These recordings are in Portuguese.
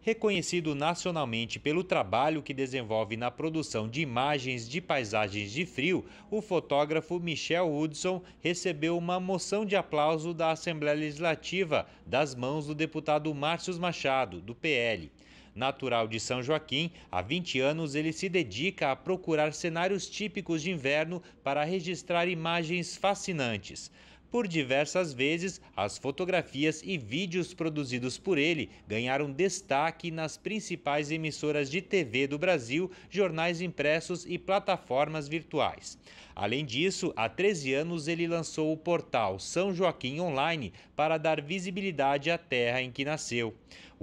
Reconhecido nacionalmente pelo trabalho que desenvolve na produção de imagens de paisagens de frio, o fotógrafo Michel Hudson recebeu uma moção de aplauso da Assembleia Legislativa das mãos do deputado Márcio Machado, do PL. Natural de São Joaquim, há 20 anos ele se dedica a procurar cenários típicos de inverno para registrar imagens fascinantes. Por diversas vezes, as fotografias e vídeos produzidos por ele ganharam destaque nas principais emissoras de TV do Brasil, jornais impressos e plataformas virtuais. Além disso, há 13 anos ele lançou o portal São Joaquim Online para dar visibilidade à terra em que nasceu.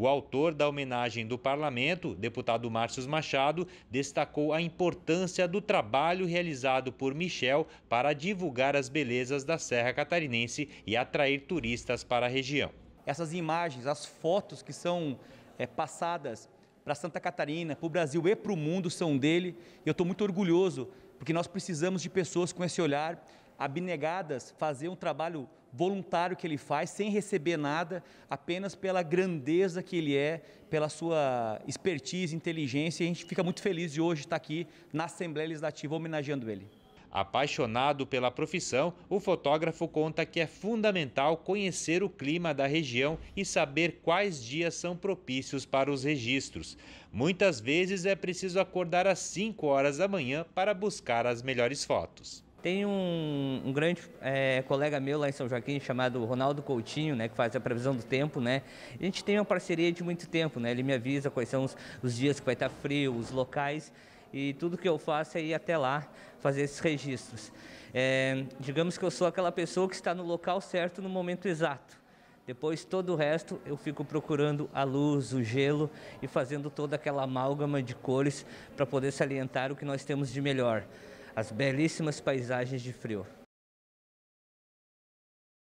O autor da homenagem do parlamento, deputado Márcio Machado, destacou a importância do trabalho realizado por Michel para divulgar as belezas da Serra Catarinense e atrair turistas para a região. Essas imagens, as fotos que são é, passadas para Santa Catarina, para o Brasil e para o mundo são dele. E eu estou muito orgulhoso, porque nós precisamos de pessoas com esse olhar, abnegadas, fazer um trabalho voluntário que ele faz, sem receber nada, apenas pela grandeza que ele é, pela sua expertise, inteligência. E a gente fica muito feliz de hoje estar aqui na Assembleia Legislativa homenageando ele. Apaixonado pela profissão, o fotógrafo conta que é fundamental conhecer o clima da região e saber quais dias são propícios para os registros. Muitas vezes é preciso acordar às 5 horas da manhã para buscar as melhores fotos. Tem um, um grande é, colega meu lá em São Joaquim chamado Ronaldo Coutinho, né, que faz a previsão do tempo, né? A gente tem uma parceria de muito tempo, né? Ele me avisa quais são os, os dias que vai estar frio, os locais e tudo que eu faço é ir até lá fazer esses registros. É, digamos que eu sou aquela pessoa que está no local certo no momento exato. Depois, todo o resto, eu fico procurando a luz, o gelo e fazendo toda aquela amálgama de cores para poder salientar o que nós temos de melhor as belíssimas paisagens de frio.